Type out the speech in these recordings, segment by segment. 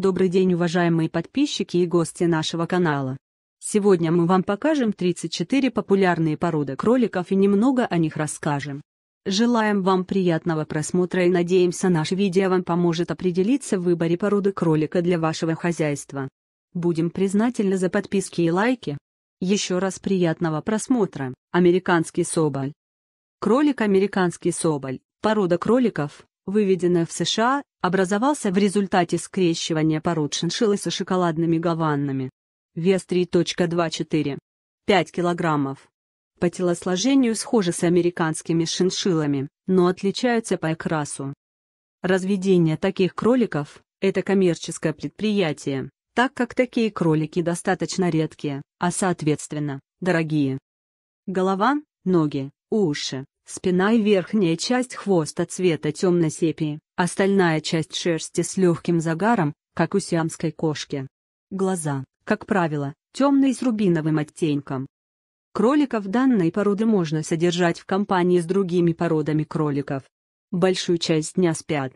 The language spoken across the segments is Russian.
Добрый день уважаемые подписчики и гости нашего канала. Сегодня мы вам покажем 34 популярные породы кроликов и немного о них расскажем. Желаем вам приятного просмотра и надеемся наше видео вам поможет определиться в выборе породы кролика для вашего хозяйства. Будем признательны за подписки и лайки. Еще раз приятного просмотра. Американский соболь. Кролик американский соболь, порода кроликов, выведенная в США образовался в результате скрещивания пород шиншиллы со шоколадными гаваннами. Вес 3.24. 5 килограммов. По телосложению схожи с американскими шиншиллами, но отличаются по окрасу. Разведение таких кроликов – это коммерческое предприятие, так как такие кролики достаточно редкие, а соответственно, дорогие. Голова, ноги, уши, спина и верхняя часть хвоста цвета темно-сепии, Остальная часть шерсти с легким загаром, как у сиамской кошки. Глаза, как правило, темные с рубиновым оттенком. Кроликов данной породы можно содержать в компании с другими породами кроликов. Большую часть дня спят.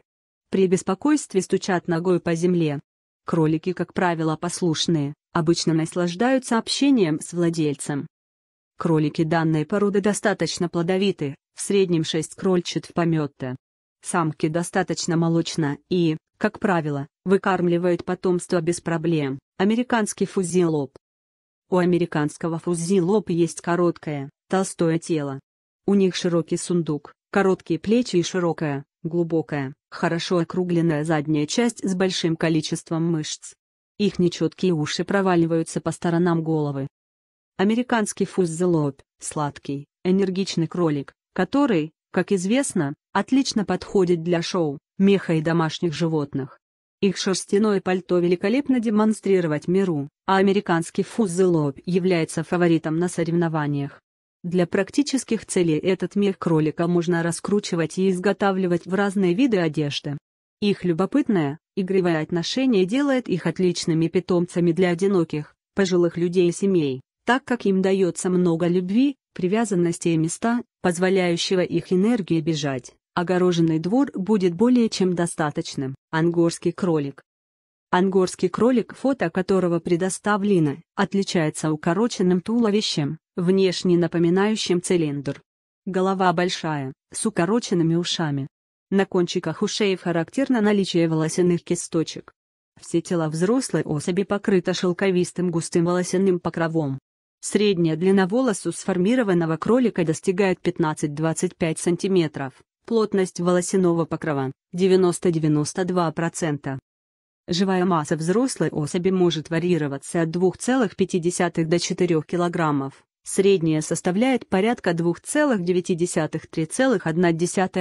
При беспокойстве стучат ногой по земле. Кролики, как правило, послушные, обычно наслаждаются общением с владельцем. Кролики данной породы достаточно плодовиты, в среднем 6 крольчат в помете. Самки достаточно молочно и, как правило, выкармливают потомство без проблем. Американский фузилоп. У американского фузилоп есть короткое, толстое тело. У них широкий сундук, короткие плечи и широкая, глубокая, хорошо округленная задняя часть с большим количеством мышц. Их нечеткие уши проваливаются по сторонам головы. Американский фузелоп – сладкий, энергичный кролик, который, как известно, отлично подходит для шоу, меха и домашних животных. Их шерстяное пальто великолепно демонстрировать миру, а американский фузелоб является фаворитом на соревнованиях. Для практических целей этот мех кролика можно раскручивать и изготавливать в разные виды одежды. Их любопытное, игривое отношение делает их отличными питомцами для одиноких, пожилых людей и семей, так как им дается много любви, привязанности и места, позволяющего их энергии бежать, огороженный двор будет более чем достаточным. Ангорский кролик. Ангорский кролик, фото которого предоставлено, отличается укороченным туловищем, внешне напоминающим цилиндр. Голова большая, с укороченными ушами. На кончиках ушей характерно наличие волосяных кисточек. Все тела взрослой особи покрыто шелковистым густым волосяным покровом, Средняя длина волос у сформированного кролика достигает 15-25 см. Плотность волосяного покрова – 90-92%. Живая масса взрослой особи может варьироваться от 2,5 до 4 кг. Средняя составляет порядка 2,9-3,1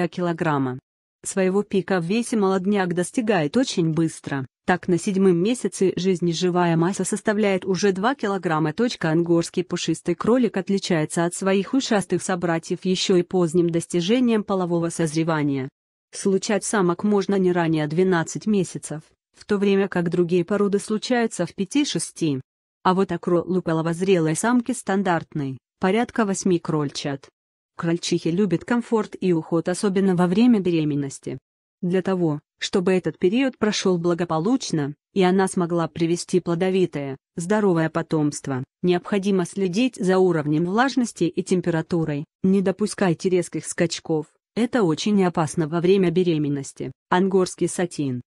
кг. Своего пика в весе молодняк достигает очень быстро, так на седьмом месяце жизни живая масса составляет уже 2 килограмма. Ангорский пушистый кролик отличается от своих ушастых собратьев еще и поздним достижением полового созревания. Случать самок можно не ранее 12 месяцев, в то время как другие породы случаются в 5-6. А вот полового зрелой самки стандартный, порядка 8 крольчат. Крольчихи любят комфорт и уход, особенно во время беременности. Для того, чтобы этот период прошел благополучно, и она смогла привести плодовитое, здоровое потомство, необходимо следить за уровнем влажности и температурой, не допускайте резких скачков, это очень опасно во время беременности. Ангорский сатин.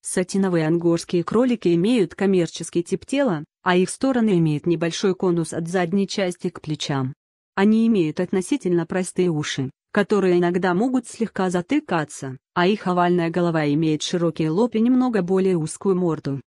Сатиновые ангорские кролики имеют коммерческий тип тела, а их стороны имеют небольшой конус от задней части к плечам. Они имеют относительно простые уши, которые иногда могут слегка затыкаться, а их овальная голова имеет широкий лоб и немного более узкую морду.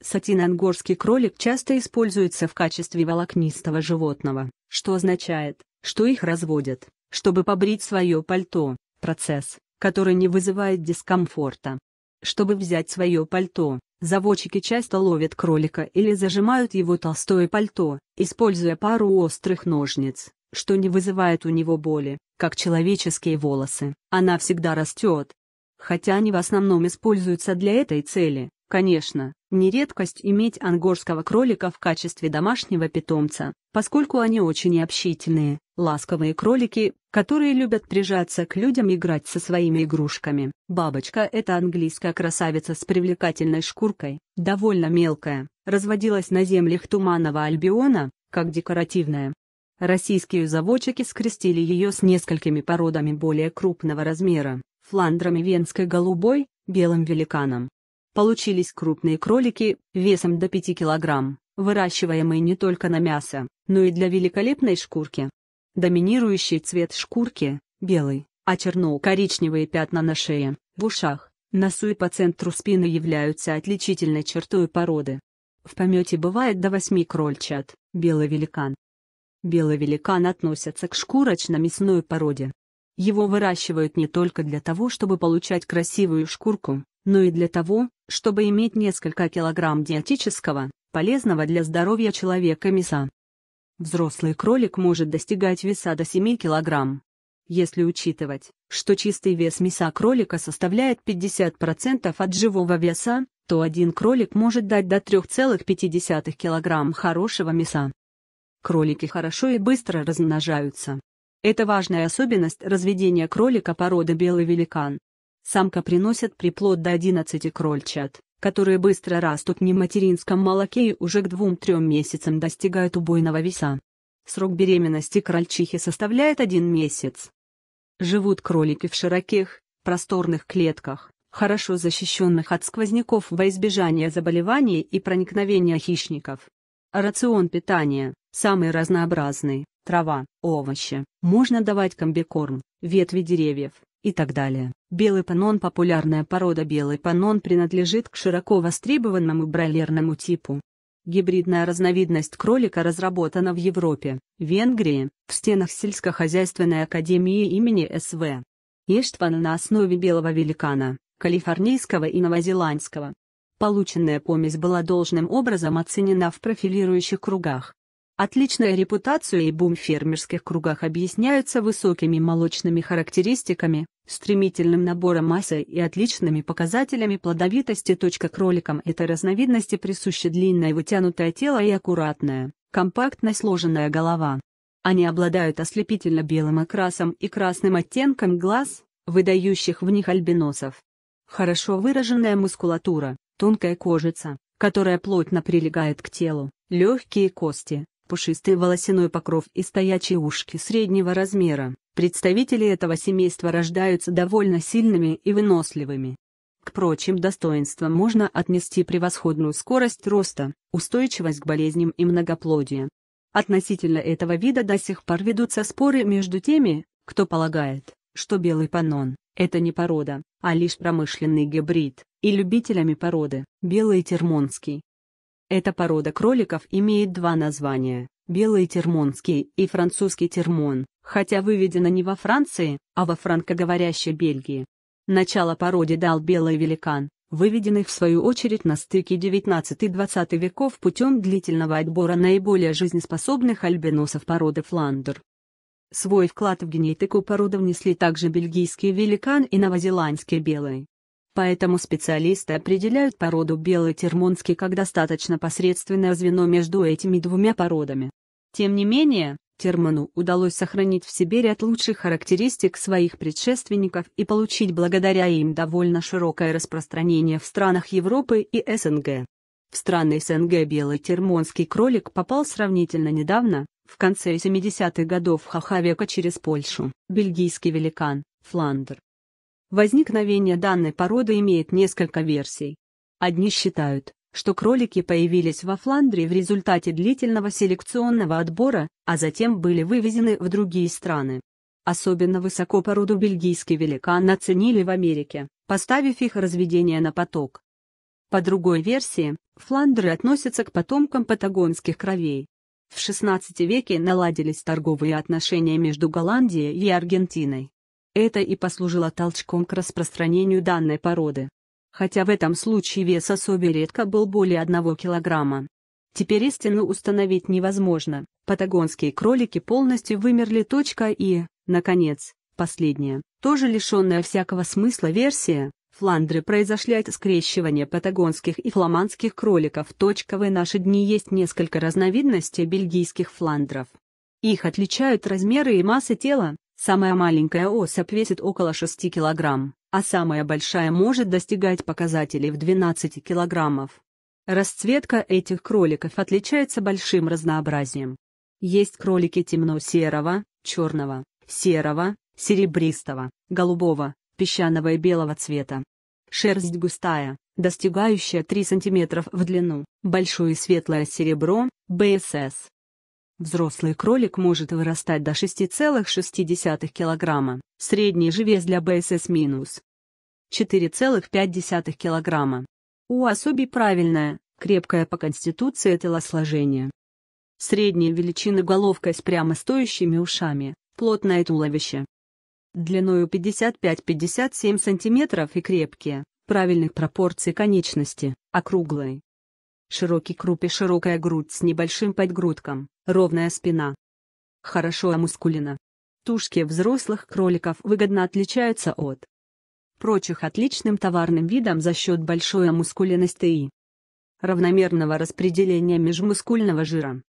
Сатин-ангорский кролик часто используется в качестве волокнистого животного, что означает, что их разводят, чтобы побрить свое пальто, процесс, который не вызывает дискомфорта. Чтобы взять свое пальто, заводчики часто ловят кролика или зажимают его толстое пальто, используя пару острых ножниц что не вызывает у него боли, как человеческие волосы. Она всегда растет. Хотя они в основном используются для этой цели, конечно, не редкость иметь ангорского кролика в качестве домашнего питомца, поскольку они очень общительные, ласковые кролики, которые любят прижаться к людям и играть со своими игрушками. Бабочка – это английская красавица с привлекательной шкуркой, довольно мелкая, разводилась на землях Туманного Альбиона, как декоративная, Российские заводчики скрестили ее с несколькими породами более крупного размера, фландрами венской голубой, белым великаном. Получились крупные кролики, весом до 5 кг, выращиваемые не только на мясо, но и для великолепной шкурки. Доминирующий цвет шкурки – белый, а черно-коричневые пятна на шее, в ушах, носу и по центру спины являются отличительной чертой породы. В помете бывает до восьми крольчат, белый великан, Белый великан относится к шкурочно-мясной породе. Его выращивают не только для того, чтобы получать красивую шкурку, но и для того, чтобы иметь несколько килограмм диетического, полезного для здоровья человека мяса. Взрослый кролик может достигать веса до 7 килограмм. Если учитывать, что чистый вес мяса кролика составляет 50% от живого веса, то один кролик может дать до 3,5 килограмм хорошего мяса. Кролики хорошо и быстро размножаются. Это важная особенность разведения кролика породы белый великан. Самка приносит приплод до 11 крольчат, которые быстро растут не в материнском молоке и уже к 2-3 месяцам достигают убойного веса. Срок беременности крольчихи составляет 1 месяц. Живут кролики в широких, просторных клетках, хорошо защищенных от сквозняков во избежание заболеваний и проникновения хищников. Рацион питания – самый разнообразный, трава, овощи, можно давать комбикорм, ветви деревьев и так далее. Белый панон – популярная порода белый панон принадлежит к широко востребованному бролерному типу. Гибридная разновидность кролика разработана в Европе, Венгрии, в стенах сельскохозяйственной академии имени СВ. Иштван на основе белого великана, калифорнийского и новозеландского, Полученная помесь была должным образом оценена в профилирующих кругах. Отличная репутация и бум в фермерских кругах объясняются высокими молочными характеристиками, стремительным набором массы и отличными показателями плодовитости. Кроликам этой разновидности присуще длинное вытянутое тело и аккуратная, компактно сложенная голова. Они обладают ослепительно белым окрасом и красным оттенком глаз, выдающих в них альбиносов. Хорошо выраженная мускулатура, тонкая кожица, которая плотно прилегает к телу, легкие кости, пушистый волосяной покров и стоячие ушки среднего размера. Представители этого семейства рождаются довольно сильными и выносливыми. К прочим достоинствам можно отнести превосходную скорость роста, устойчивость к болезням и многоплодие. Относительно этого вида до сих пор ведутся споры между теми, кто полагает, что белый панон – это не порода, а лишь промышленный гибрид, и любителями породы белый термонский. Эта порода кроликов имеет два названия – белый термонский и французский термон, хотя выведена не во Франции, а во франкоговорящей Бельгии. Начало породе дал белый великан, выведенный в свою очередь на стыке 19-20 веков путем длительного отбора наиболее жизнеспособных альбиносов породы фландер. Свой вклад в генетику породы внесли также бельгийский великан и новозеландский белый. Поэтому специалисты определяют породу белый термонский как достаточно посредственное звено между этими двумя породами. Тем не менее, терману удалось сохранить в себе ряд лучших характеристик своих предшественников и получить благодаря им довольно широкое распространение в странах Европы и СНГ. В страны СНГ белый термонский кролик попал сравнительно недавно, в конце 70-х годов хахавека через Польшу, бельгийский великан, Фландер. Возникновение данной породы имеет несколько версий. Одни считают, что кролики появились во Фландрии в результате длительного селекционного отбора, а затем были вывезены в другие страны. Особенно высоко породу бельгийский великан оценили в Америке, поставив их разведение на поток. По другой версии, фландры относятся к потомкам патагонских кровей. В XVI веке наладились торговые отношения между Голландией и Аргентиной. Это и послужило толчком к распространению данной породы. Хотя в этом случае вес особи редко был более 1 килограмма. Теперь истину установить невозможно, патагонские кролики полностью вымерли. и, наконец, последняя, тоже лишенная всякого смысла версия, Фландры произошли от скрещивания патагонских и фламандских кроликов. В наши дни есть несколько разновидностей бельгийских фландров. Их отличают размеры и масса тела, Самая маленькая особь весит около 6 кг, а самая большая может достигать показателей в 12 кг. Расцветка этих кроликов отличается большим разнообразием. Есть кролики темно-серого, черного, серого, серебристого, голубого, песчаного и белого цвета. Шерсть густая, достигающая 3 см в длину, большое светлое серебро, БСС, Взрослый кролик может вырастать до 6,6 кг, средний же вес для БСС минус 4,5 кг. У особей правильное, крепкое по конституции телосложение. Средняя величина головка с прямо стоящими ушами, плотное туловище. Длиною 55-57 см и крепкие, правильных пропорций конечности, округлые, Широкий круп и широкая грудь с небольшим подгрудком, ровная спина. Хорошо омускулина. Тушки взрослых кроликов выгодно отличаются от прочих отличным товарным видом за счет большой мускулиности и равномерного распределения межмускульного жира.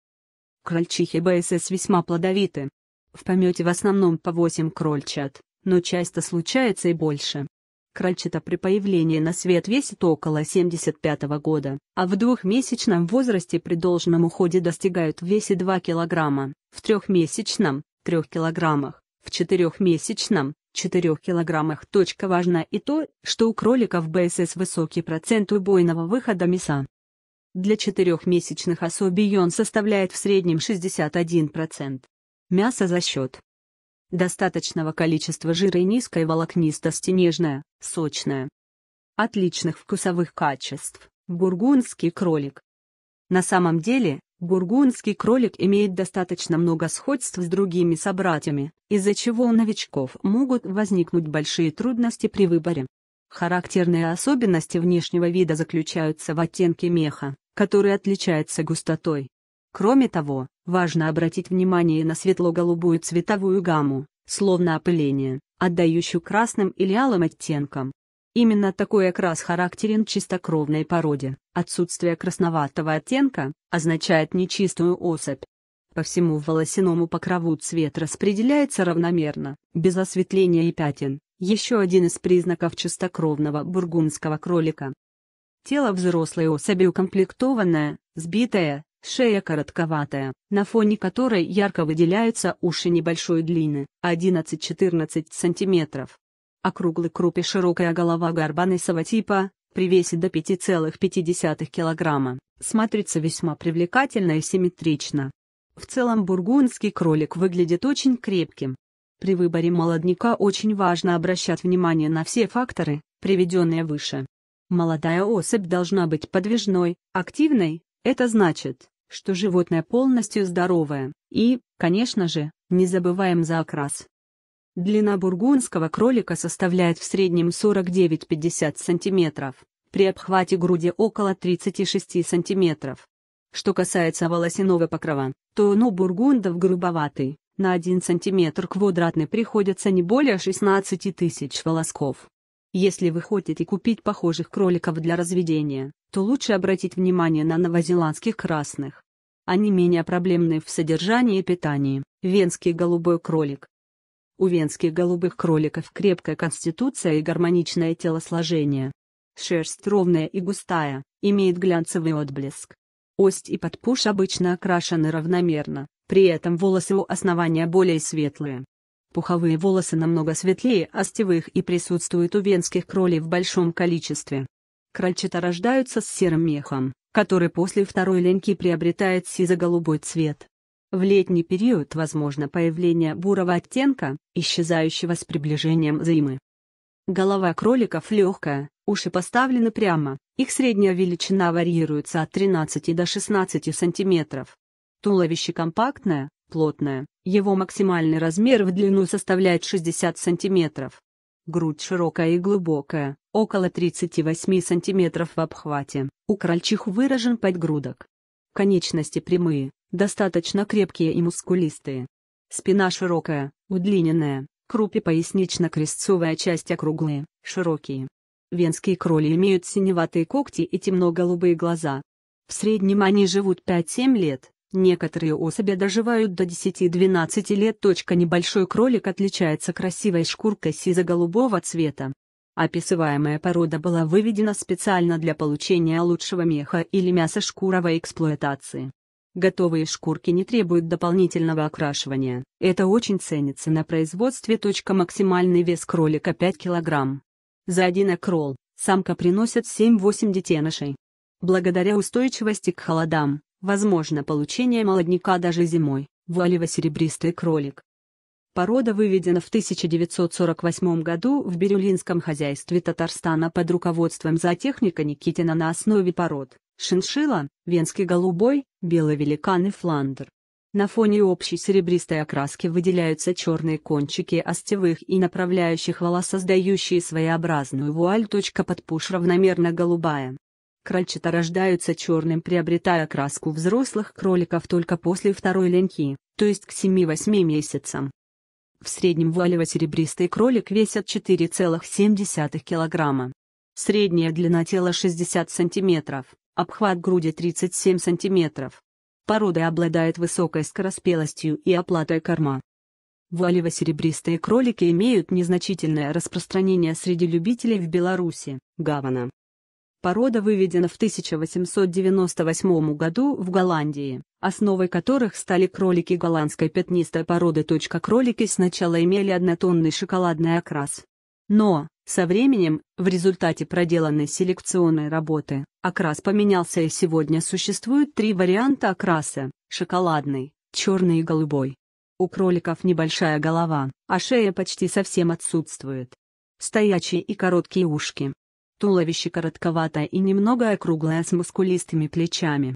Крольчихи БСС весьма плодовиты. В помете в основном по 8 крольчат, но часто случается и больше. Крольчата при появлении на свет весит около 75 года, а в двухмесячном возрасте при должном уходе достигают в весе 2 кг, в трехмесячном – 3 кг, в четырехмесячном 4 кг. Точка важна и то, что у кроликов БСС высокий процент убойного выхода мяса. Для четырехмесячных особей он составляет в среднем 61%. Мясо за счет достаточного количества жира и низкой волокнистости нежная, сочная. Отличных вкусовых качеств. Бургундский кролик. На самом деле, бургундский кролик имеет достаточно много сходств с другими собратьями, из-за чего у новичков могут возникнуть большие трудности при выборе. Характерные особенности внешнего вида заключаются в оттенке меха, который отличается густотой, Кроме того, важно обратить внимание на светло-голубую цветовую гамму, словно опыление, отдающую красным или алым оттенкам. Именно такой окрас характерен чистокровной породе. Отсутствие красноватого оттенка означает нечистую особь. По всему волосяному покрову цвет распределяется равномерно, без осветления и пятен, еще один из признаков чистокровного бургундского кролика. Тело взрослой особи укомплектованное, сбитое, Шея коротковатая, на фоне которой ярко выделяются уши небольшой длины, 11-14 см. Округлый круп и широкая голова горбанысого типа, при весе до 5,5 кг, смотрится весьма привлекательно и симметрично. В целом бургундский кролик выглядит очень крепким. При выборе молодняка очень важно обращать внимание на все факторы, приведенные выше. Молодая особь должна быть подвижной, активной, это значит, что животное полностью здоровое, и, конечно же, не забываем за окрас. Длина бургундского кролика составляет в среднем 49-50 см, при обхвате груди около 36 см. Что касается волосяного покрова, то он у бургундов грубоватый, на 1 см квадратный приходится не более 16 тысяч волосков. Если вы хотите купить похожих кроликов для разведения, то лучше обратить внимание на новозеландских красных. Они менее проблемны в содержании и питании. Венский голубой кролик. У венских голубых кроликов крепкая конституция и гармоничное телосложение. Шерсть ровная и густая, имеет глянцевый отблеск. Ость и подпуш обычно окрашены равномерно, при этом волосы у основания более светлые. Пуховые волосы намного светлее остевых и присутствуют у венских кролей в большом количестве. Крольчата рождаются с серым мехом, который после второй леньки приобретает сизо-голубой цвет. В летний период возможно появление бурого оттенка, исчезающего с приближением зимы. Голова кроликов легкая, уши поставлены прямо, их средняя величина варьируется от 13 до 16 сантиметров. Туловище компактное, плотное, его максимальный размер в длину составляет 60 сантиметров. Грудь широкая и глубокая, около 38 см в обхвате. У крольчих выражен подгрудок. Конечности прямые, достаточно крепкие и мускулистые. Спина широкая, удлиненная, крупи пояснично-крестцовая часть округлые, широкие. Венские кроли имеют синеватые когти и темно-голубые глаза. В среднем они живут 5-7 лет. Некоторые особи доживают до 10-12 лет. Небольшой кролик отличается красивой шкуркой сизо-голубого цвета. Описываемая порода была выведена специально для получения лучшего меха или мяса шкуровой эксплуатации. Готовые шкурки не требуют дополнительного окрашивания. Это очень ценится на производстве. Максимальный вес кролика 5 кг. За один окрол самка приносит 7-8 детенышей. Благодаря устойчивости к холодам, Возможно получение молодняка даже зимой, вуалево-серебристый кролик. Порода выведена в 1948 году в Бирюлинском хозяйстве Татарстана под руководством зоотехника Никитина на основе пород шиншила, венский голубой, белый великан и фландер. На фоне общей серебристой окраски выделяются черные кончики остевых и направляющих волос, создающие своеобразную вуаль. Точка под пуш равномерно голубая. Крольчата рождаются черным, приобретая краску взрослых кроликов только после второй леньки, то есть к 7-8 месяцам. В среднем вуалево-серебристый кролик весит 4,7 кг. Средняя длина тела 60 см, обхват груди 37 см. Порода обладает высокой скороспелостью и оплатой корма. Вуалево-серебристые кролики имеют незначительное распространение среди любителей в Беларуси, Гавана, Порода выведена в 1898 году в Голландии, основой которых стали кролики голландской пятнистой породы. Кролики сначала имели однотонный шоколадный окрас. Но, со временем, в результате проделанной селекционной работы, окрас поменялся и сегодня существуют три варианта окраса – шоколадный, черный и голубой. У кроликов небольшая голова, а шея почти совсем отсутствует. Стоячие и короткие ушки, Туловище коротковатое и немного округлое с мускулистыми плечами.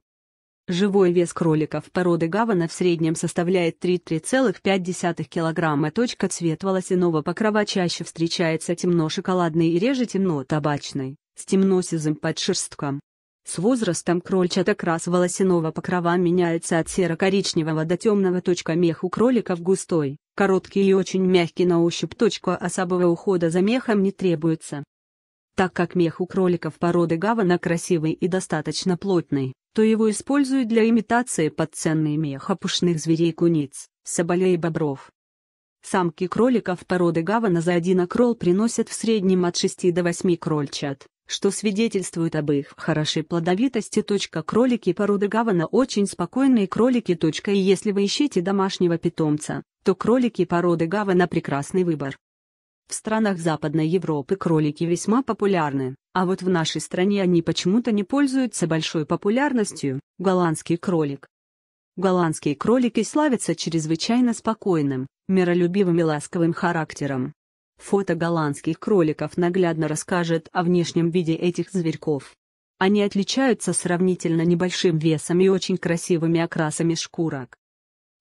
Живой вес кроликов породы гавана в среднем составляет 3-3,5 кг. Точка цвет волосяного покрова чаще встречается темно-шоколадный и реже темно-табачный, с темно-сизым подшерстком. С возрастом крольчатокрас волосяного покрова меняется от серо-коричневого до темного. Точка мех у кроликов густой, короткий и очень мягкий на ощупь. Точка особого ухода за мехом не требуется. Так как мех у кроликов породы гавана красивый и достаточно плотный, то его используют для имитации подценной меха пушных зверей куниц, соболей и бобров. Самки кроликов породы гавана за один окрол приносят в среднем от 6 до 8 крольчат, что свидетельствует об их хорошей плодовитости. Кролики породы гавана очень спокойные кролики. И если вы ищете домашнего питомца, то кролики породы гавана прекрасный выбор. В странах Западной Европы кролики весьма популярны, а вот в нашей стране они почему-то не пользуются большой популярностью. Голландский кролик. Голландские кролики славятся чрезвычайно спокойным, миролюбивым и ласковым характером. Фото голландских кроликов наглядно расскажет о внешнем виде этих зверьков. Они отличаются сравнительно небольшим весом и очень красивыми окрасами шкурок.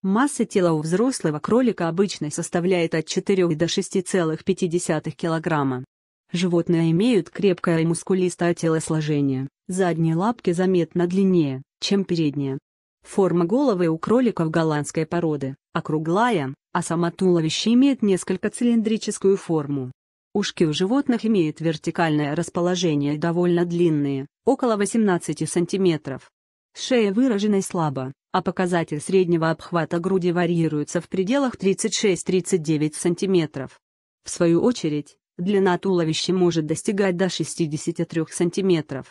Масса тела у взрослого кролика обычно составляет от 4 до 6,5 кг. Животные имеют крепкое и мускулистое телосложение, задние лапки заметно длиннее, чем передние. Форма головы у кроликов голландской породы, округлая, а само туловище имеет несколько цилиндрическую форму. Ушки у животных имеют вертикальное расположение и довольно длинные, около 18 см. Шея выражена слабо, а показатель среднего обхвата груди варьируется в пределах 36-39 см. В свою очередь, длина туловища может достигать до 63 см.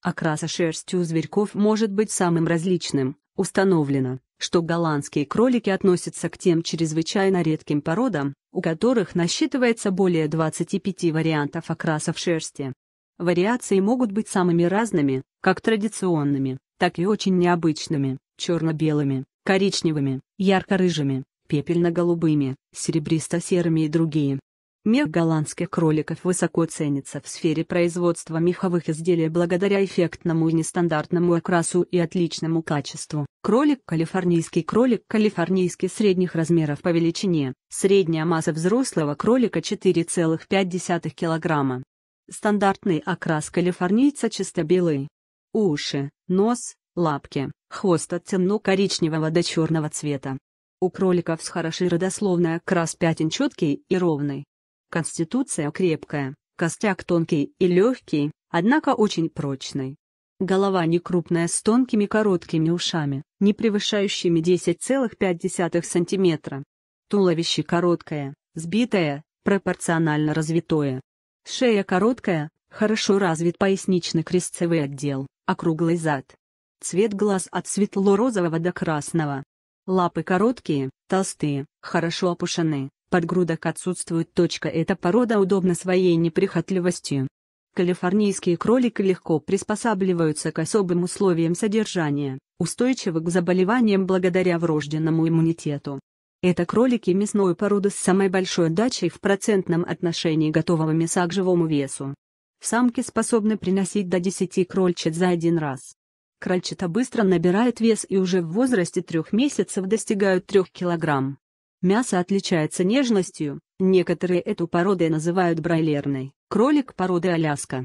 Окраса шерсти у зверьков может быть самым различным. Установлено, что голландские кролики относятся к тем чрезвычайно редким породам, у которых насчитывается более 25 вариантов окрасов шерсти. Вариации могут быть самыми разными, как традиционными, так и очень необычными черно-белыми, коричневыми, ярко-рыжими, пепельно-голубыми, серебристо-серыми и другие. Мех голландских кроликов высоко ценится в сфере производства меховых изделий благодаря эффектному и нестандартному окрасу и отличному качеству. Кролик калифорнийский кролик калифорнийский средних размеров по величине, средняя масса взрослого кролика 4,5 кг. Стандартный окрас калифорнийца чисто белый. Уши, нос, лапки, Хвост от темно-коричневого до черного цвета. У кроликов с хорошей родословной окрас пятен четкий и ровный. Конституция крепкая, костяк тонкий и легкий, однако очень прочный. Голова некрупная с тонкими короткими ушами, не превышающими 10,5 см. Туловище короткое, сбитое, пропорционально развитое. Шея короткая, хорошо развит пояснично-крестцевый отдел, округлый зад, Цвет глаз от светло-розового до красного. Лапы короткие, толстые, хорошо опушены, подгрудок отсутствует точка. Эта порода удобна своей неприхотливостью. Калифорнийские кролики легко приспосабливаются к особым условиям содержания, устойчивы к заболеваниям благодаря врожденному иммунитету. Это кролики мясной породы с самой большой дачей в процентном отношении готового мяса к живому весу. Самки способны приносить до 10 крольчат за один раз. Крольчата быстро набирают вес и уже в возрасте трех месяцев достигают 3 килограмм. Мясо отличается нежностью, некоторые эту породу называют брайлерной, кролик породы Аляска.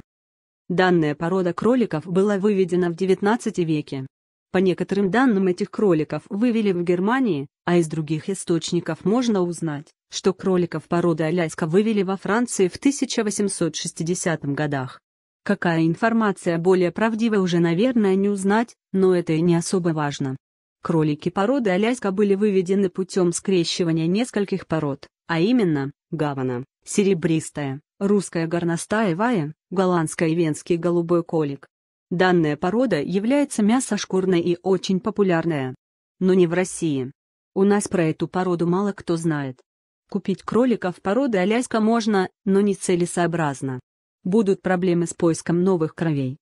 Данная порода кроликов была выведена в 19 веке. По некоторым данным этих кроликов вывели в Германии, а из других источников можно узнать, что кроликов породы Аляска вывели во Франции в 1860 годах. Какая информация более правдивая уже, наверное, не узнать, но это и не особо важно. Кролики породы Аляска были выведены путем скрещивания нескольких пород, а именно, гавана, серебристая, русская горностаевая, голландская и венский голубой колик. Данная порода является мясошкурной и очень популярная. Но не в России. У нас про эту породу мало кто знает. Купить кроликов породы Аляска можно, но не целесообразно будут проблемы с поиском новых кровей.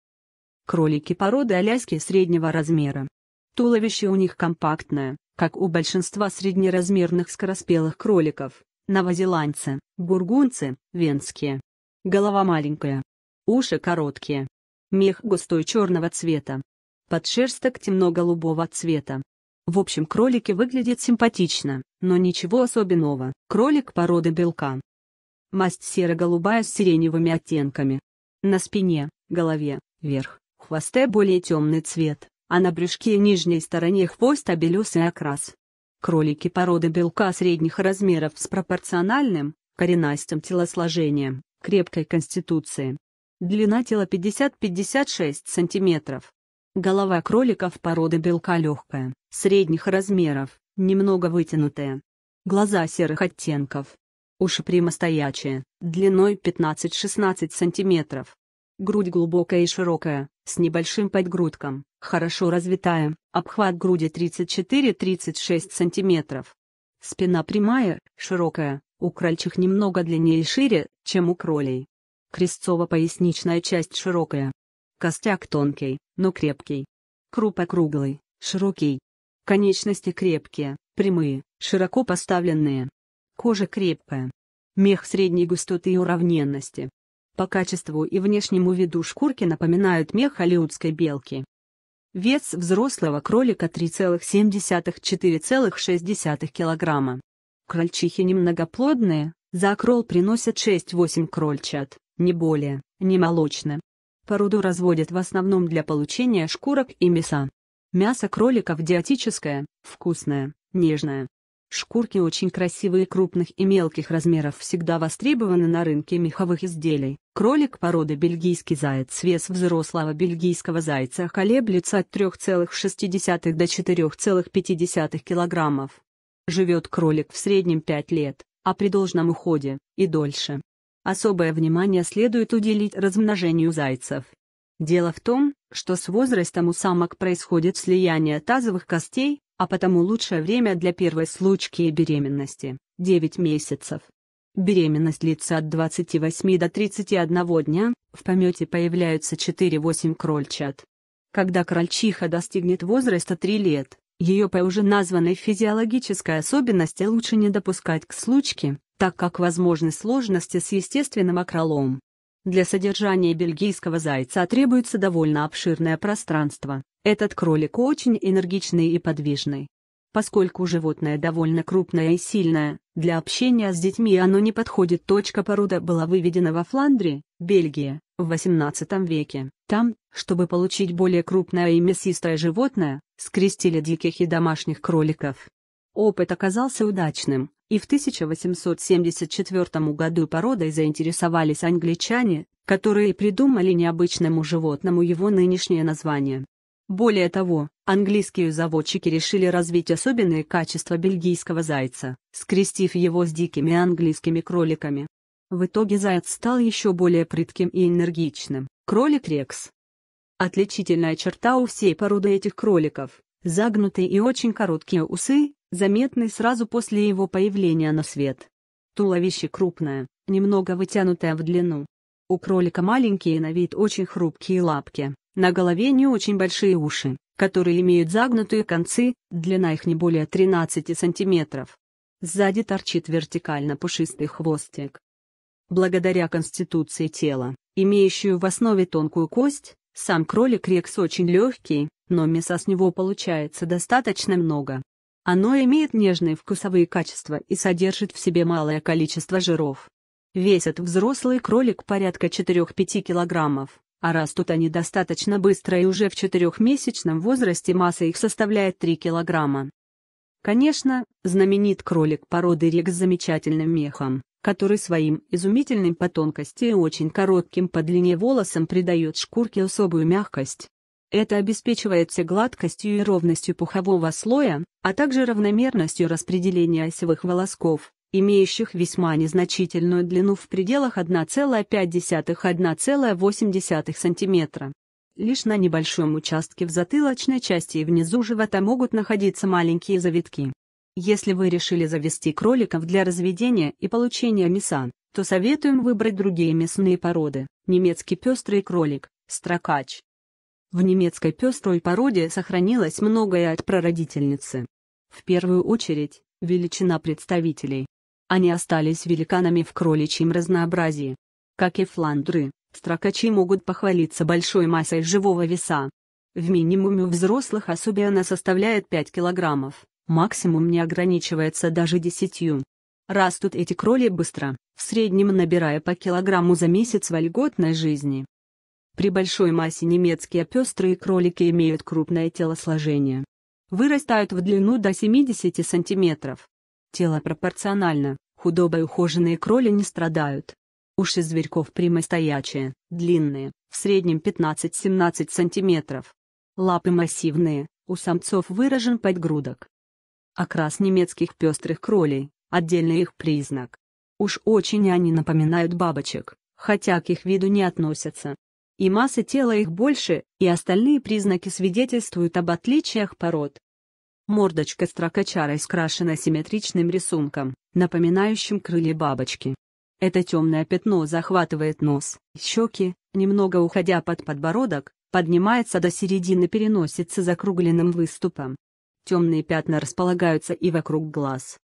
Кролики породы Аляски среднего размера. Туловище у них компактное, как у большинства среднеразмерных скороспелых кроликов, новозеландцы, бургунцы, венские. Голова маленькая. Уши короткие. Мех густой черного цвета. Подшерсток темно-голубого цвета. В общем, кролики выглядят симпатично, но ничего особенного. Кролик породы белка. Масть серо-голубая с сиреневыми оттенками. На спине, голове, верх, хвосте более темный цвет, а на брюшке и нижней стороне хвоста белесый окрас. Кролики породы белка средних размеров с пропорциональным, коренастым телосложением, крепкой конституцией. Длина тела 50-56 см. Голова кроликов породы белка легкая, средних размеров, немного вытянутая. Глаза серых оттенков, Уши прямостоячие, длиной 15-16 см. Грудь глубокая и широкая, с небольшим подгрудком, хорошо развитая, обхват груди 34-36 см. Спина прямая, широкая, у крольчих немного длиннее и шире, чем у кролей. Крестцово-поясничная часть широкая. Костяк тонкий, но крепкий. Круп округлый, широкий. Конечности крепкие, прямые, широко поставленные, Кожа крепкая. Мех средней густоты и уравненности. По качеству и внешнему виду шкурки напоминают мех алиутской белки. Вес взрослого кролика 3,7-4,6 кг. Крольчихи немногоплодные, за крол приносят 6-8 крольчат, не более, не молочно. Породу разводят в основном для получения шкурок и мяса. Мясо кроликов диатическое, вкусное, нежное, Шкурки очень красивые крупных и мелких размеров всегда востребованы на рынке меховых изделий. Кролик породы бельгийский заяц вес взрослого бельгийского зайца колеблется от 3,6 до 4,5 кг. Живет кролик в среднем 5 лет, а при должном уходе – и дольше. Особое внимание следует уделить размножению зайцев. Дело в том, что с возрастом у самок происходит слияние тазовых костей, а потому лучшее время для первой случки и беременности – 9 месяцев. Беременность длится от 28 до 31 дня, в помете появляются 4-8 крольчат. Когда крольчиха достигнет возраста 3 лет, ее по уже названной физиологической особенности лучше не допускать к случке, так как возможны сложности с естественным окролом. Для содержания бельгийского зайца требуется довольно обширное пространство, этот кролик очень энергичный и подвижный. Поскольку животное довольно крупное и сильное, для общения с детьми оно не подходит. Точка порода была выведена во Фландрии, Бельгия, в XVIII веке. Там, чтобы получить более крупное и мясистое животное, скрестили диких и домашних кроликов. Опыт оказался удачным, и в 1874 году породой заинтересовались англичане, которые придумали необычному животному его нынешнее название. Более того, английские заводчики решили развить особенные качества бельгийского зайца, скрестив его с дикими английскими кроликами. В итоге заяц стал еще более прытким и энергичным, кролик Рекс. Отличительная черта у всей породы этих кроликов – загнутые и очень короткие усы, заметные сразу после его появления на свет. Туловище крупное, немного вытянутое в длину. У кролика маленькие на вид очень хрупкие лапки, на голове не очень большие уши, которые имеют загнутые концы, длина их не более 13 сантиметров. Сзади торчит вертикально пушистый хвостик. Благодаря конституции тела, имеющую в основе тонкую кость, сам кролик рекс очень легкий, но мяса с него получается достаточно много. Оно имеет нежные вкусовые качества и содержит в себе малое количество жиров. Весит взрослый кролик порядка 4-5 килограммов. А растут они достаточно быстро и уже в четырехмесячном возрасте масса их составляет 3 килограмма. Конечно, знаменит кролик породы рек с замечательным мехом, который своим изумительным по тонкости и очень коротким по длине волосом придает шкурке особую мягкость. Это обеспечивается гладкостью и ровностью пухового слоя, а также равномерностью распределения осевых волосков имеющих весьма незначительную длину в пределах 1,5-1,8 см. Лишь на небольшом участке в затылочной части и внизу живота могут находиться маленькие завитки. Если вы решили завести кроликов для разведения и получения мяса, то советуем выбрать другие мясные породы. Немецкий пестрый кролик, строкач. В немецкой пестрой породе сохранилось многое от прародительницы. В первую очередь, величина представителей, они остались великанами в кроличьем разнообразии. Как и фландры, строкачи могут похвалиться большой массой живого веса. В минимуме взрослых особей она составляет 5 килограммов, максимум не ограничивается даже 10. Растут эти кроли быстро, в среднем набирая по килограмму за месяц во льготной жизни. При большой массе немецкие пестрые кролики имеют крупное телосложение. Вырастают в длину до 70 сантиметров. Тело пропорционально худоба и ухоженные кроли не страдают. Уши зверьков прямостоячие, длинные, в среднем 15-17 см. Лапы массивные, у самцов выражен подгрудок. Окрас немецких пестрых кролей – отдельный их признак. Уж очень они напоминают бабочек, хотя к их виду не относятся. И масса тела их больше, и остальные признаки свидетельствуют об отличиях пород. Мордочка строкачара искрашена симметричным рисунком, напоминающим крылья бабочки. Это темное пятно захватывает нос, щеки, немного уходя под подбородок, поднимается до середины переносицы закругленным выступом. Темные пятна располагаются и вокруг глаз.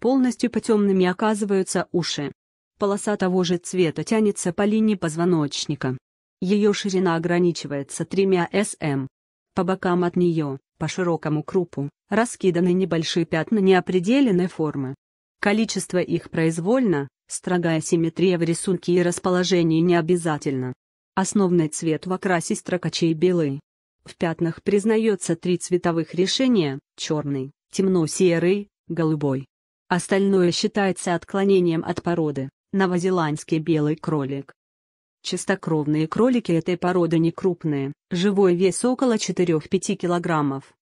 Полностью потемными оказываются уши. Полоса того же цвета тянется по линии позвоночника. Ее ширина ограничивается тремя см. По бокам от нее, по широкому крупу, раскиданы небольшие пятна неопределенной формы. Количество их произвольно, строгая симметрия в рисунке и расположении не обязательно. Основной цвет в окрасе строкачей белый. В пятнах признается три цветовых решения – черный, темно-серый, голубой. Остальное считается отклонением от породы – новозеландский белый кролик. Чистокровные кролики этой породы некрупные, живой вес около 4-5 килограммов.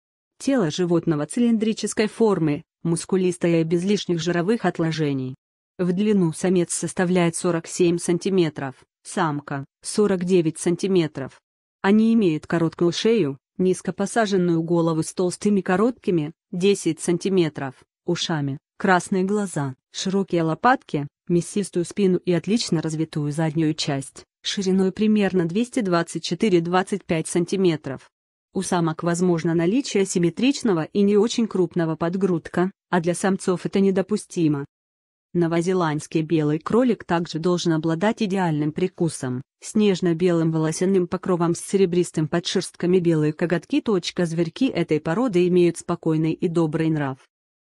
Тело животного цилиндрической формы, мускулистое и без лишних жировых отложений. В длину самец составляет 47 см, самка – 49 см. Они имеют короткую шею, низко посаженную голову с толстыми короткими, 10 см, ушами, красные глаза, широкие лопатки, мясистую спину и отлично развитую заднюю часть, шириной примерно 224-25 см. У самок возможно наличие симметричного и не очень крупного подгрудка, а для самцов это недопустимо. Новозеландский белый кролик также должен обладать идеальным прикусом, снежно-белым волосяным покровом с серебристым подшерстками белые коготки. Зверьки этой породы имеют спокойный и добрый нрав.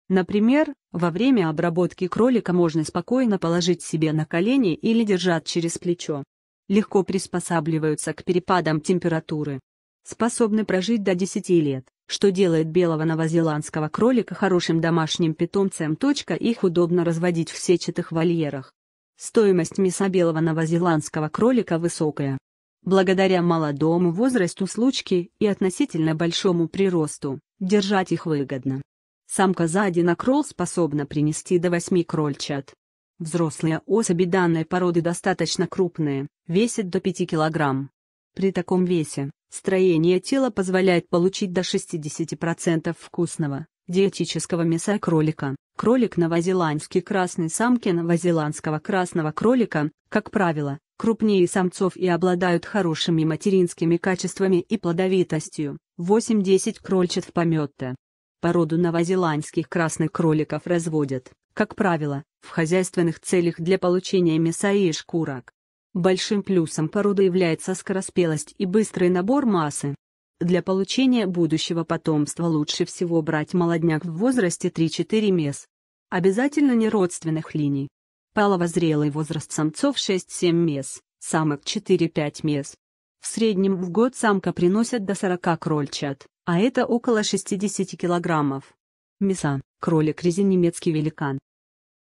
Например, во время обработки кролика можно спокойно положить себе на колени или держать через плечо. Легко приспосабливаются к перепадам температуры способны прожить до 10 лет, что делает белого новозеландского кролика хорошим домашним питомцем. Их удобно разводить в сетчатых вольерах. Стоимость мяса белого новозеландского кролика высокая. Благодаря молодому возрасту случки и относительно большому приросту, держать их выгодно. Самка за один окрол способна принести до 8 крольчат. Взрослые особи данной породы достаточно крупные, весят до 5 кг. При таком весе, Строение тела позволяет получить до 60% вкусного, диетического мяса кролика. Кролик новозеландский красный самки новозеландского красного кролика, как правило, крупнее самцов и обладают хорошими материнскими качествами и плодовитостью. 8-10 крольчат в пометте. Породу новозеландских красных кроликов разводят, как правило, в хозяйственных целях для получения мяса и шкурок. Большим плюсом породы является скороспелость и быстрый набор массы. Для получения будущего потомства лучше всего брать молодняк в возрасте 3-4 мес. Обязательно не родственных линий. Половозрелый возраст самцов 6-7 мес, самок 4-5 мес. В среднем в год самка приносит до 40 крольчат, а это около 60 килограммов. Мяса. Кролик рези немецкий великан.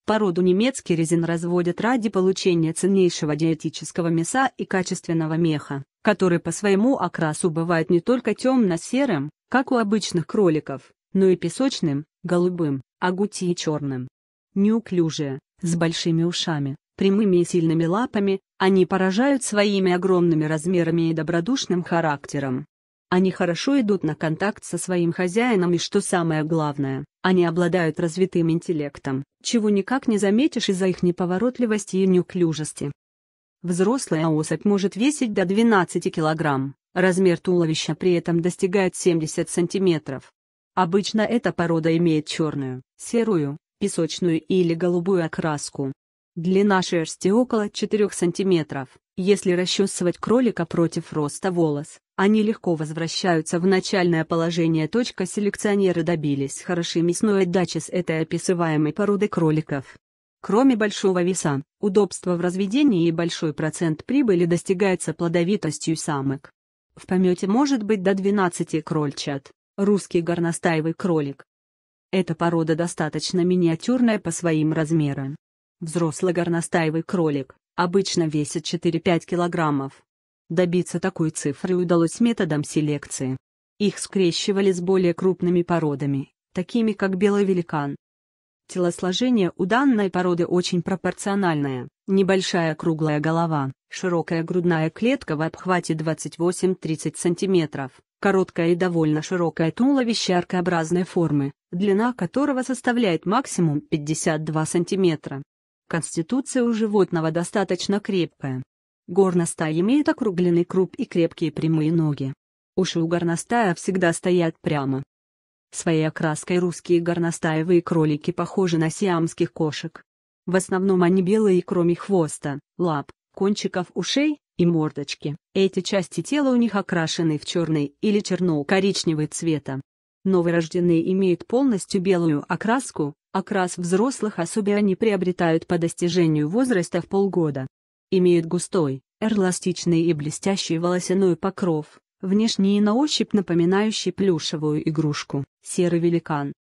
Породу немецкий резин разводят ради получения ценнейшего диетического мяса и качественного меха, который по своему окрасу бывает не только темно-серым, как у обычных кроликов, но и песочным, голубым, агути и черным. Неуклюжие, с большими ушами, прямыми и сильными лапами, они поражают своими огромными размерами и добродушным характером. Они хорошо идут на контакт со своим хозяином и, что самое главное, они обладают развитым интеллектом, чего никак не заметишь из-за их неповоротливости и неуклюжести. Взрослая особь может весить до 12 килограмм, размер туловища при этом достигает 70 сантиметров. Обычно эта порода имеет черную, серую, песочную или голубую окраску, Длина шерсти около 4 см. Если расчесывать кролика против роста волос, они легко возвращаются в начальное положение. Точка селекционеры добились хорошей мясной отдачи с этой описываемой породы кроликов. Кроме большого веса, удобство в разведении и большой процент прибыли достигается плодовитостью самок. В помете может быть до 12 крольчат, русский горностаевый кролик. Эта порода достаточно миниатюрная по своим размерам, Взрослый горностаевый кролик обычно весит 4-5 килограммов. Добиться такой цифры удалось методом селекции. Их скрещивали с более крупными породами, такими как белый великан. Телосложение у данной породы очень пропорциональное, небольшая круглая голова, широкая грудная клетка в обхвате 28-30 см, короткое и довольно широкое туловище аркообразной формы, длина которого составляет максимум 52 см. Конституция у животного достаточно крепкая. Горностай имеет округленный круп и крепкие прямые ноги. Уши у горностая всегда стоят прямо. Своей окраской русские горностаевые кролики похожи на сиамских кошек. В основном они белые кроме хвоста, лап, кончиков ушей и мордочки. Эти части тела у них окрашены в черный или черно-коричневый цвета. Новорожденные имеют полностью белую окраску, окрас взрослых особей они приобретают по достижению возраста в полгода. Имеют густой, эрластичный и блестящий волосяной покров, внешний и на ощупь напоминающий плюшевую игрушку. Серый великан.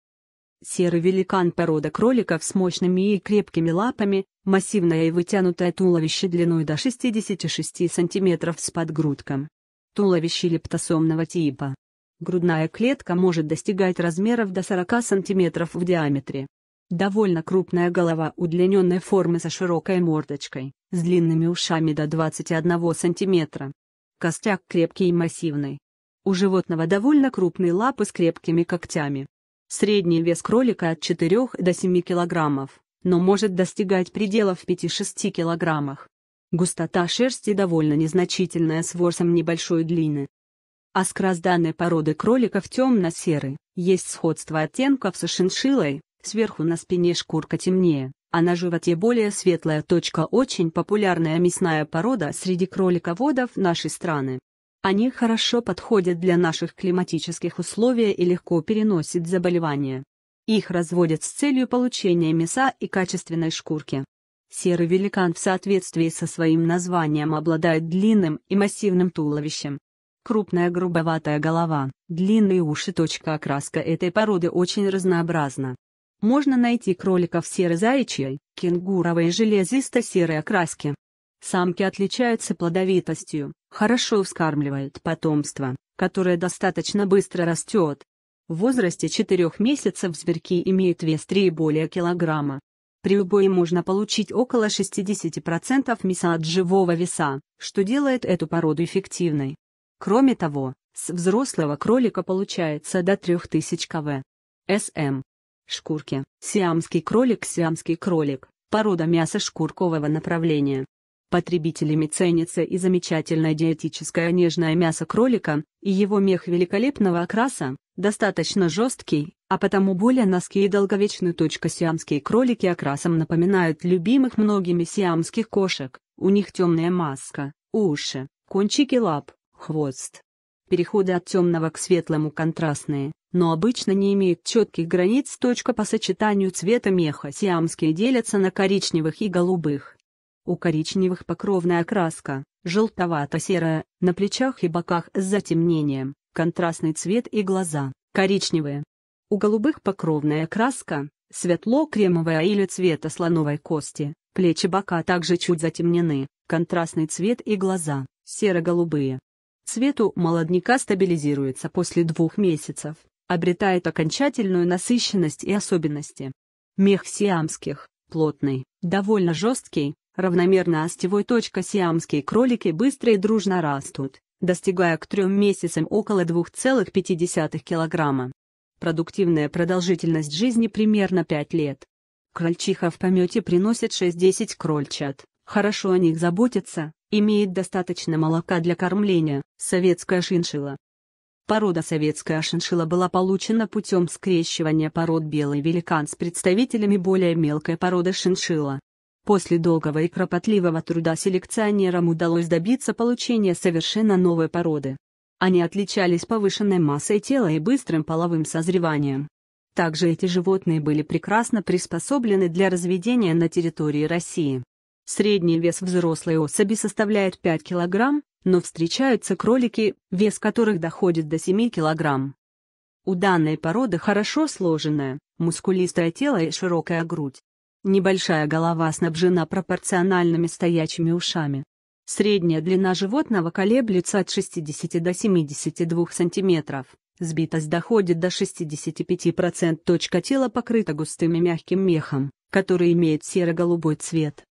Серый великан порода кроликов с мощными и крепкими лапами, массивное и вытянутое туловище длиной до 66 см с подгрудком. Туловище лептосомного типа. Грудная клетка может достигать размеров до 40 см в диаметре. Довольно крупная голова удлиненной формы со широкой мордочкой, с длинными ушами до 21 см. Костяк крепкий и массивный. У животного довольно крупные лапы с крепкими когтями. Средний вес кролика от 4 до 7 кг, но может достигать пределов 5-6 кг. Густота шерсти довольно незначительная с ворсом небольшой длины. Окрас данной породы кроликов темно-серый, есть сходство оттенков со шиншиллой, сверху на спине шкурка темнее, а на животе более светлая точка очень популярная мясная порода среди кролиководов нашей страны. Они хорошо подходят для наших климатических условий и легко переносят заболевания. Их разводят с целью получения мяса и качественной шкурки. Серый великан в соответствии со своим названием обладает длинным и массивным туловищем, Крупная грубоватая голова, длинные уши. Окраска этой породы очень разнообразна. Можно найти кроликов серо-заячьей, кенгуровой и железисто-серой окраски. Самки отличаются плодовитостью, хорошо вскармливают потомство, которое достаточно быстро растет. В возрасте 4 месяцев зверьки имеют вес 3 и более килограмма. При убое можно получить около 60% мяса от живого веса, что делает эту породу эффективной. Кроме того, с взрослого кролика получается до 3000 кв. СМ. Шкурки. Сиамский кролик Сиамский кролик. Порода мяса шкуркового направления. Потребителями ценится и замечательное диетическое нежное мясо кролика, и его мех великолепного окраса, достаточно жесткий, а потому более носки и долговечны. Сиамские кролики окрасом напоминают любимых многими сиамских кошек, у них темная маска, уши, кончики лап, Хвост. Переходы от темного к светлому контрастные, но обычно не имеют четких границ. Точка по сочетанию цвета меха сиамские делятся на коричневых и голубых. У коричневых покровная окраска, желтовато-серая, на плечах и боках с затемнением, контрастный цвет и глаза, коричневые. У голубых покровная окраска светло-кремовая или цвета слоновой кости, плечи бока также чуть затемнены, контрастный цвет и глаза, серо-голубые цвету молодняка стабилизируется после двух месяцев, обретает окончательную насыщенность и особенности. Мех сиамских, плотный, довольно жесткий, равномерно остевой точка сиамские кролики быстро и дружно растут, достигая к трем месяцам около 2,5 кг. Продуктивная продолжительность жизни примерно 5 лет. Крольчиха в помете приносит 6-10 крольчат, хорошо о них заботится, имеет достаточно молока для кормления, советская шиншила. Порода советская шиншила была получена путем скрещивания пород белый великан с представителями более мелкой породы шиншила. После долгого и кропотливого труда селекционерам удалось добиться получения совершенно новой породы. Они отличались повышенной массой тела и быстрым половым созреванием. Также эти животные были прекрасно приспособлены для разведения на территории России. Средний вес взрослой особи составляет 5 кг, но встречаются кролики, вес которых доходит до 7 кг. У данной породы хорошо сложенное, мускулистое тело и широкая грудь. Небольшая голова снабжена пропорциональными стоячими ушами. Средняя длина животного колеблется от 60 до 72 см. Сбитость доходит до 65%. Точка тела покрыта густым и мягким мехом, который имеет серо-голубой цвет.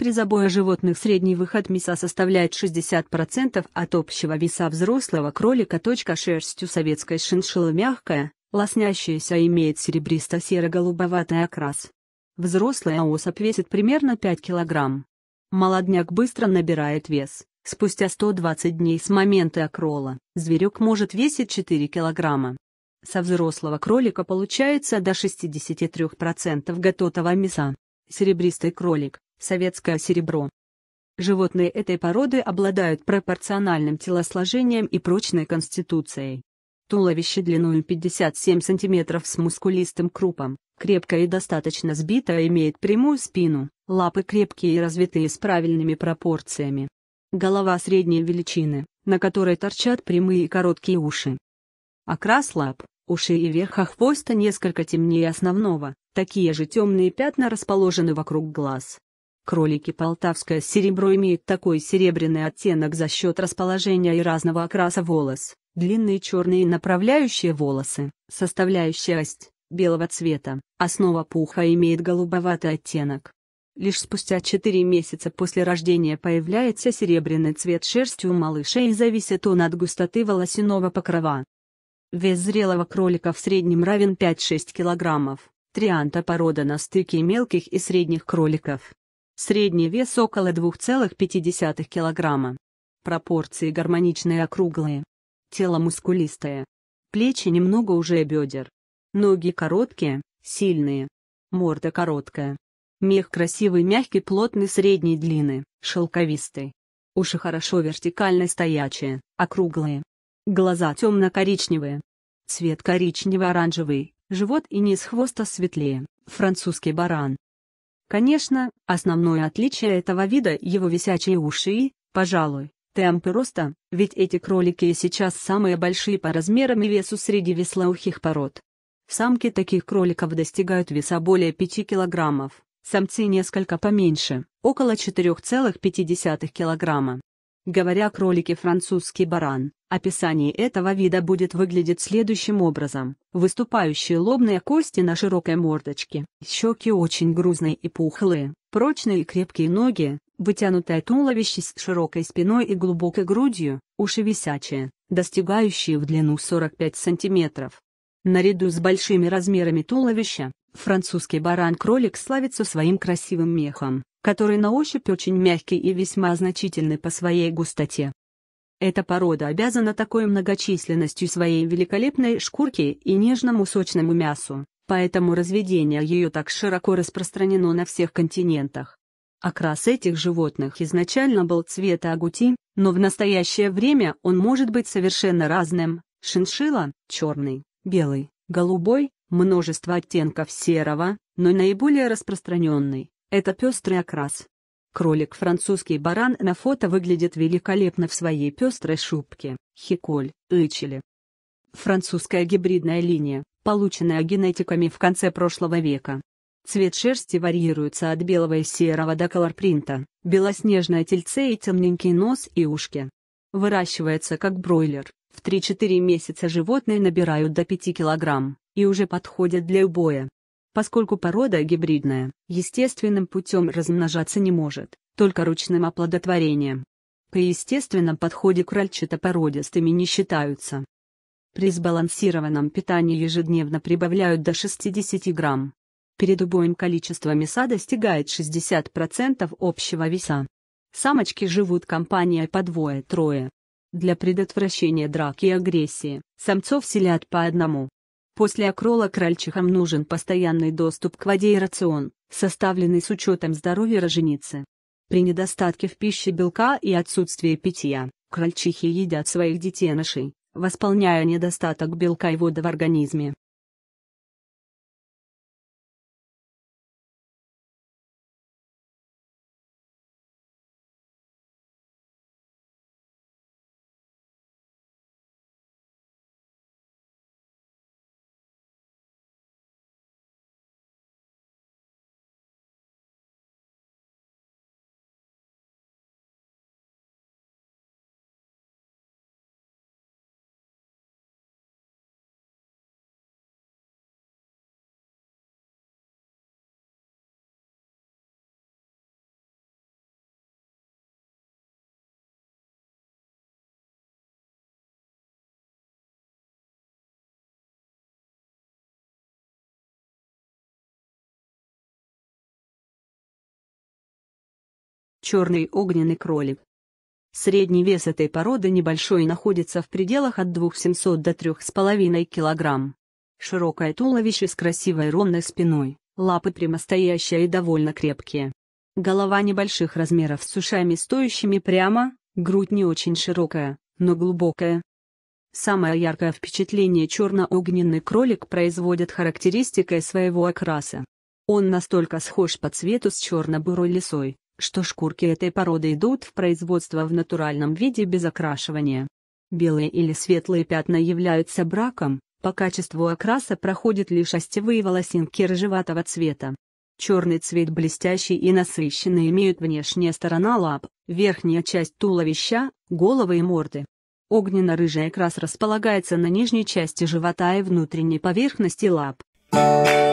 При забое животных средний выход мяса составляет 60% от общего веса взрослого кролика. Точка шерстью советской шиншиллы мягкая, лоснящаяся и имеет серебристо-серо-голубоватый окрас. Взрослая особь весит примерно 5 кг. Молодняк быстро набирает вес. Спустя 120 дней с момента окрола, зверек может весить 4 кг. Со взрослого кролика получается до 63% готового мяса. Серебристый кролик советское серебро. Животные этой породы обладают пропорциональным телосложением и прочной конституцией. Туловище длиной 57 см с мускулистым крупом, крепкое и достаточно сбитое имеет прямую спину, лапы крепкие и развитые с правильными пропорциями. Голова средней величины, на которой торчат прямые и короткие уши. Окрас лап, ушей и верха хвоста несколько темнее основного, такие же темные пятна расположены вокруг глаз. Кролики полтавское серебро имеет такой серебряный оттенок за счет расположения и разного окраса волос, длинные черные направляющие волосы, составляющая ость, белого цвета, основа пуха имеет голубоватый оттенок. Лишь спустя 4 месяца после рождения появляется серебряный цвет шерсти у малышей и зависит он от густоты волосяного покрова. Вес зрелого кролика в среднем равен 5-6 килограммов. Трианта порода на стыке мелких и средних кроликов. Средний вес около 2,5 кг. Пропорции гармоничные округлые. Тело мускулистое. Плечи немного уже бедер. Ноги короткие, сильные. Морда короткая. Мех красивый, мягкий, плотный, средней длины, шелковистый. Уши хорошо вертикально стоячие, округлые. Глаза темно-коричневые. Цвет коричнево-оранжевый, живот и низ хвоста светлее, французский баран. Конечно, основное отличие этого вида его висячие уши и, пожалуй, темпы роста, ведь эти кролики сейчас самые большие по размерам и весу среди веслоухих пород. Самки таких кроликов достигают веса более 5 килограммов, самцы несколько поменьше, около 4,5 килограмма. Говоря кролики французский баран, Описание этого вида будет выглядеть следующим образом. Выступающие лобные кости на широкой мордочке, щеки очень грузные и пухлые, прочные и крепкие ноги, вытянутое туловище с широкой спиной и глубокой грудью, уши висячие, достигающие в длину 45 см. Наряду с большими размерами туловища, французский баран-кролик славится своим красивым мехом, который на ощупь очень мягкий и весьма значительный по своей густоте. Эта порода обязана такой многочисленностью своей великолепной шкурки и нежному сочному мясу, поэтому разведение ее так широко распространено на всех континентах. Окрас этих животных изначально был цвета агути, но в настоящее время он может быть совершенно разным. Шиншила – черный, белый, голубой, множество оттенков серого, но наиболее распространенный – это пестрый окрас. Кролик французский баран на фото выглядит великолепно в своей пестрой шубке, хиколь, ычели. Французская гибридная линия, полученная генетиками в конце прошлого века. Цвет шерсти варьируется от белого и серого до колорпринта, белоснежное тельце и темненький нос и ушки. Выращивается как бройлер, в 3-4 месяца животные набирают до 5 кг, и уже подходят для убоя. Поскольку порода гибридная, естественным путем размножаться не может, только ручным оплодотворением. При естественном подходе к ральчатопородистыми не считаются. При сбалансированном питании ежедневно прибавляют до 60 грамм. Перед убоем количество мяса достигает 60% общего веса. Самочки живут компанией по двое-трое. Для предотвращения драки и агрессии, самцов селят по одному, После акрола крольчихам нужен постоянный доступ к воде и рацион, составленный с учетом здоровья роженицы. При недостатке в пище белка и отсутствии питья, крольчихи едят своих детенышей, восполняя недостаток белка и воды в организме. черный огненный кролик. Средний вес этой породы небольшой и находится в пределах от 2700 до 3,5 кг. Широкое туловище с красивой ровной спиной, лапы прямостоящие и довольно крепкие. Голова небольших размеров с ушами стоящими прямо, грудь не очень широкая, но глубокая. Самое яркое впечатление черно-огненный кролик производит характеристикой своего окраса. Он настолько схож по цвету с черно-бурой лисой, что шкурки этой породы идут в производство в натуральном виде без окрашивания. Белые или светлые пятна являются браком, по качеству окраса проходят лишь остевые волосинки рыжеватого цвета. Черный цвет блестящий и насыщенный имеют внешняя сторона лап, верхняя часть туловища, головы и морды. Огненно-рыжий окрас располагается на нижней части живота и внутренней поверхности лап. Thank you.